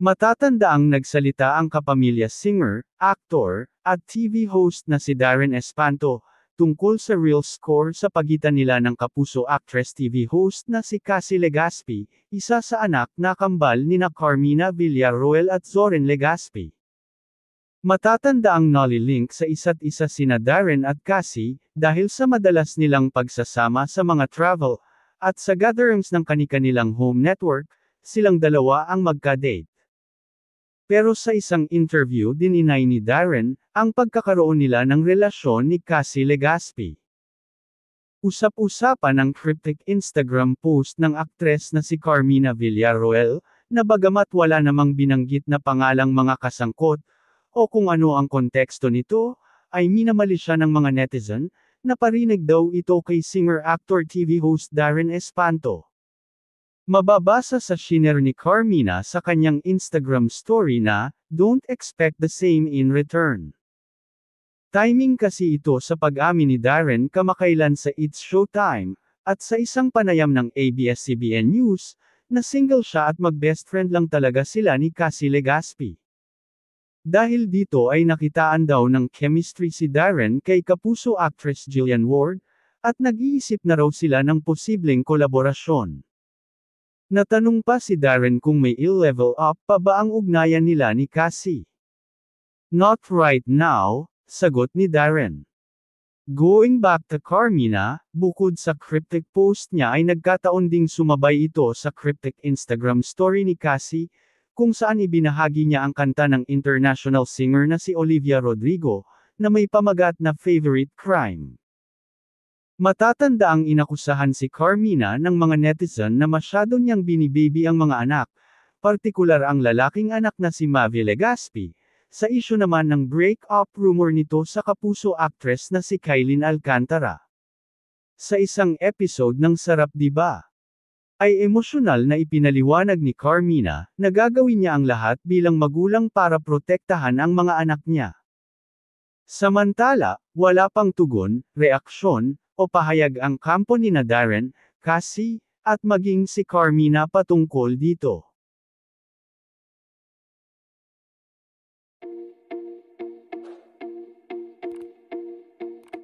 Matatanda ang nagsalita ang kapamilya singer, actor, at TV host na si Darren Espanto, tungkol sa real score sa pagitan nila ng kapuso actress TV host na si Cassie Legaspi, isa sa anak na kambal nina Carmina Villarroel at Zoren Legaspi. Matatanda ang Link sa isa't isa sina Darren at Cassie, dahil sa madalas nilang pagsasama sa mga travel, at sa gatherings ng kanikanilang home network, silang dalawa ang magka-date. Pero sa isang interview din inay ni Darren, ang pagkakaroon nila ng relasyon ni Cassie Legaspi. Usap-usapan ang cryptic Instagram post ng aktres na si Carmina Villaruel, na bagamat wala namang binanggit na pangalang mga kasangkot, o kung ano ang konteksto nito, ay minamali siya ng mga netizen, naparinig daw ito kay singer-actor TV host Darren Espanto. Mababasa sa shiner ni Carmina sa kanyang Instagram story na, Don't expect the same in return. Timing kasi ito sa pag-amin ni Darren kamakailan sa It's Showtime, at sa isang panayam ng ABS-CBN News, na single siya at mag-best friend lang talaga sila ni Cassie Legaspi. Dahil dito ay nakitaan daw ng chemistry si Darren kay kapuso actress Jillian Ward, at nag-iisip na raw sila ng posibleng kolaborasyon. Natanong pa si Darren kung may i level up pa ba ang ugnayan nila ni Cassie. Not right now, sagot ni Darren. Going back to Carmina, bukod sa cryptic post niya ay nagkataon ding sumabay ito sa cryptic Instagram story ni Cassie, kung saan ibinahagi niya ang kanta ng international singer na si Olivia Rodrigo, na may pamagat na favorite crime. Matatanda ang inakusahan si Carmina ng mga netizen na masyado niyang binibaby ang mga anak, partikular ang lalaking anak na si Mavi Legaspi. Sa isyo naman ng break-up rumor nito sa kapuso actress na si Kailin Alcantara. Sa isang episode ng Sarap Diba? Ay emosyonal na ipinaliwanag ni Carmina na gagawin niya ang lahat bilang magulang para protektahan ang mga anak niya. Samantala, wala pang tugon, reaksyon, o pahayag ang kampo ni na Darren, Cassie, at maging si Carmina patungkol dito.